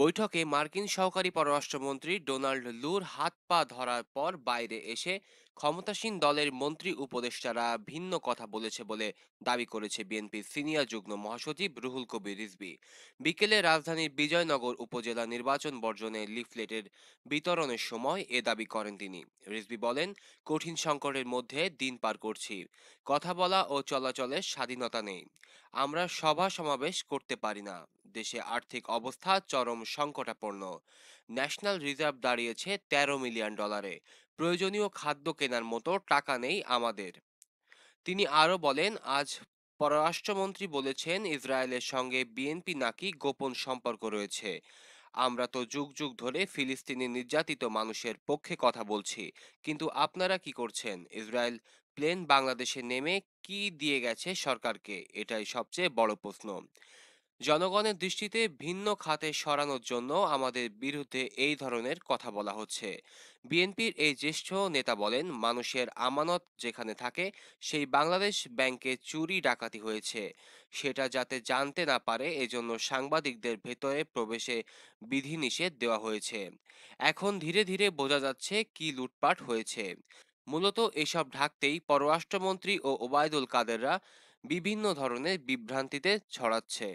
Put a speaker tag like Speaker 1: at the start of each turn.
Speaker 1: বৈঠকে মার্কিন সহকারী পররাষ্ট্রমন্ত্রী ডোনাল্ড লুর হাত পা ধরার পর বাইরে এসে ক্ষমতাসীন দলের মন্ত্রী উপদেষ্টারা ভিন্ন কথা বলেছে বলে দাবি করেছে বিএনপির সিনিয়র যুগ্ম মহাসচিব রুহুল কবির রিজবি বিকেলে রাজধানীর বিজয়নগর উপজেলা নির্বাচন বর্জনে লিফলেটের বিতরণের সময় এ দাবি করেন তিনি রিজবি বলেন কঠিন সংকটের মধ্যে দিন পার করছি কথা বলা ও চলাচলের স্বাধীনতা নেই আমরা সভা সমাবেশ করতে পারি না দেশে আর্থিক অবস্থা চরম সংকটাপন্ন ন্যাশনাল রিজার্ভ দাঁড়িয়েছে ১৩ মিলিয়ন ডলারে প্রয়োজনীয় খাদ্য কেনার মতো টাকা নেই আমাদের তিনি আরও বলেন আজ পররাষ্ট্রমন্ত্রী বলেছেন ইসরায়েলের সঙ্গে বিএনপি নাকি গোপন সম্পর্ক রয়েছে আমরা তো যুগ যুগ ধরে ফিলিস্তিনি নির্যাতিত মানুষের পক্ষে কথা বলছি কিন্তু আপনারা কি করছেন ইসরায়েল প্লেন বাংলাদেশে নেমে কি দিয়ে গেছে সরকারকে এটাই সবচেয়ে বড় প্রশ্ন জনগণের দৃষ্টিতে ভিন্ন খাতে সরানোর জন্য আমাদের বিরুদ্ধে এই ধরনের কথা বলা হচ্ছে বিএনপির এই জ্যেষ্ঠ নেতা বলেন মানুষের আমানত যেখানে থাকে সেই বাংলাদেশ ব্যাংকে চুরি ডাকাতি হয়েছে সেটা যাতে জানতে না পারে এজন্য সাংবাদিকদের ভেতরে প্রবেশে বিধিনিষেধ দেওয়া হয়েছে এখন ধীরে ধীরে বোঝা যাচ্ছে কি লুটপাট হয়েছে মূলত এসব ঢাকতেই পররাষ্ট্রমন্ত্রী ও ওবায়দুল কাদেররা বিভিন্ন ধরনের বিভ্রান্তিতে ছড়াচ্ছে